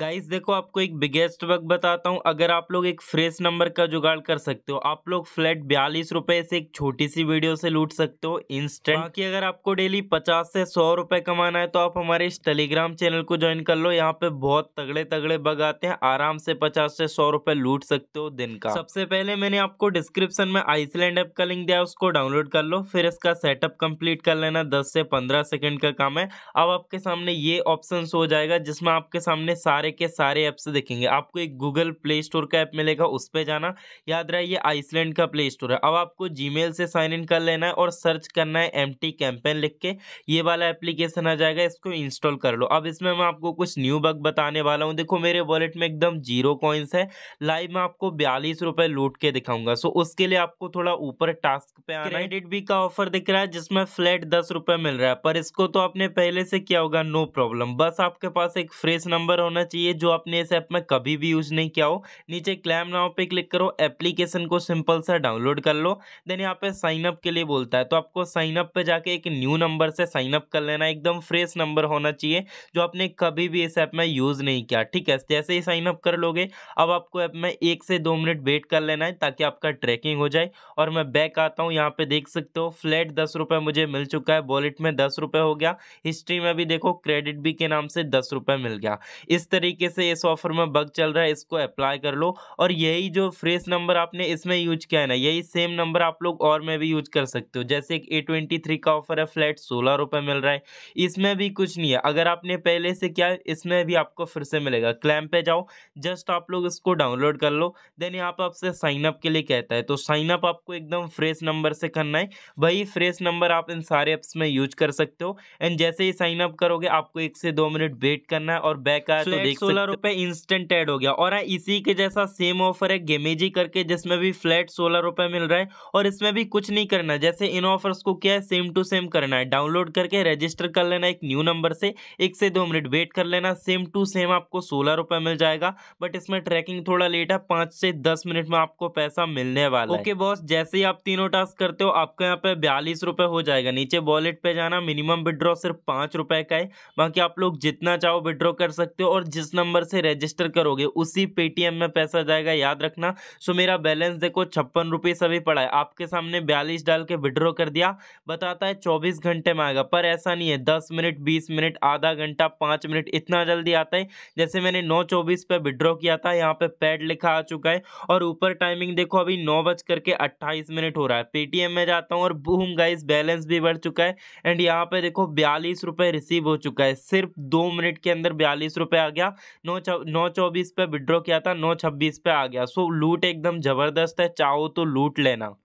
guys देखो आपको एक बिगेस्ट वर्क बताता हूँ अगर आप लोग एक फ्रेश नंबर का जुगाड़ कर सकते हो आप लोग फ्लैट बयालीस रुपए से एक छोटी सी वीडियो से लूट सकते हो इंस्टेंट बाकी अगर आपको डेली पचास से सौ रुपए कमाना है तो आप हमारे इस टेलीग्राम चैनल को ज्वाइन कर लो यहाँ पे बहुत तगड़े तगड़े बग आते हैं आराम से पचास से सौ रुपए लूट सकते हो दिन का सबसे पहले मैंने आपको डिस्क्रिप्शन में आइसलैंड ऐप का लिंक दिया उसको डाउनलोड कर लो फिर इसका सेटअप कम्प्लीट कर लेना दस से पंद्रह सेकेंड का काम है अब आपके सामने ये ऑप्शन हो जाएगा जिसमें आपके सामने सारे सारे के सारे ऐप्स देखेंगे आपको एक गूगल प्ले स्टोर का ऐप मिलेगा उस पर जाना याद रहा ये आइसलैंड का प्ले स्टोर है अब आपको जी से साइन इन कर लेना है और सर्च करना है एम टी कैंपेन लिख के ये वाला एप्लीकेशन आ जाएगा इसको इंस्टॉल कर लो अब इसमें मैं आपको कुछ न्यू बग बताने वाला हूँ देखो मेरे वॉलेट में एकदम जीरो कॉइन्स है लाइव में आपको बयालीस रुपये लूट के दिखाऊंगा सो उसके लिए आपको थोड़ा ऊपर टास्क पे आना क्रेडिट भी का ऑफर दिख रहा है जिसमें फ्लैट दस रुपये मिल रहा है पर इसको तो आपने पहले से किया होगा नो प्रॉब्लम बस आपके पास एक फ्रेश नंबर होना चाहिए चाहिए जो आपने इस ऐप में कभी भी यूज़ नहीं किया हो नीचे क्लैम नाव पे क्लिक करो एप्लीकेशन को सिंपल सा डाउनलोड कर लो देन यहाँ पे साइन अप के लिए बोलता है तो आपको साइन अप पे जाके एक न्यू नंबर से साइन अप कर लेना एकदम फ्रेश नंबर होना चाहिए जो आपने कभी भी इस ऐप में यूज़ नहीं किया ठीक है जैसे ही साइन अप कर लोगे अब आपको ऐप में एक से दो मिनट वेट कर लेना है ताकि आपका ट्रैकिंग हो जाए और मैं बैक आता हूँ यहाँ पे देख सकते हो फ्लैट दस रुपये मुझे मिल चुका है वॉलेट में दस रुपये हो गया हिस्ट्री में भी देखो क्रेडिट भी के नाम से दस रुपये मिल गया इस तरीके से इस ऑफर में बग चल रहा है इसको अप्लाई कर लो और यही जो फ्रेश नंबर आपने इसमें यूज किया है ना यही सेम नंबर आप लोग और में भी यूज कर सकते हो जैसे एक ए ट्वेंटी थ्री का ऑफर है फ्लैट सोलह रुपये मिल रहा है इसमें भी कुछ नहीं है अगर आपने पहले से क्या है इसमें भी आपको फिर से मिलेगा क्लैम पे जाओ जस्ट आप लोग इसको डाउनलोड कर लो देन यहाँ पर आपसे साइनअप के लिए कहता है तो साइनअप आपको एकदम फ्रेश नंबर से करना है वही फ्रेश नंबर आप इन सारे ऐप्स में यूज कर सकते हो एंड जैसे ही साइनअप करोगे आपको एक से दो मिनट वेट करना है और बैक आया तो मिनट सोलह रुपए इंस्टेंट एड हो गया और हाँ, इसी के जैसा सेम ऑफर है गेमेजी करके जिसमें भी फ्लैट सोलह रुपए मिल रहा है और इसमें भी कुछ नहीं करना जैसे इन ऑफर्स को क्या है सेम टू सेम करना है डाउनलोड करके रजिस्टर कर लेना एक न्यू नंबर से एक से दो मिनट वेट कर लेना सेम टू सेम आपको सोलह रुपए मिल जाएगा बट इसमें ट्रैकिंग थोड़ा लेट है पांच से दस मिनट में आपको पैसा मिलने वाला ओके बॉस जैसे ही आप तीनों टास्क करते हो आपके यहाँ पे बयालीस रुपए हो जाएगा नीचे वॉलेट पे जाना मिनिमम विड्रॉ सिर्फ पांच रुपए का है बाकी आप लोग जितना चाहो विड्रॉ कर सकते हो और जिस नंबर से रजिस्टर करोगे उसी पेटीएम में पैसा जाएगा याद रखना सो मेरा बैलेंस देखो छप्पन रुपीज़ अभी पड़ा है आपके सामने बयालीस डाल के विड्रॉ कर दिया बताता है चौबीस घंटे में आएगा पर ऐसा नहीं है दस मिनट बीस मिनट आधा घंटा पाँच मिनट इतना जल्दी आता है जैसे मैंने नौ चौबीस पर विड्रॉ किया था यहाँ पे पैड लिखा आ चुका है और ऊपर टाइमिंग देखो अभी नौ बज करके अट्ठाईस मिनट हो रहा है पेटीएम में जाता हूँ और बूम गाइस बैलेंस भी बढ़ चुका है एंड यहाँ पे देखो बयालीस रुपये रिसीव हो चुका है सिर्फ दो मिनट के अंदर बयालीस रुपये आ गया गया नौ नौ चौबीस पे विड्रॉ किया था नौ छब्बीस पे आ गया सो लूट एकदम ज़बरदस्त है चाहो तो लूट लेना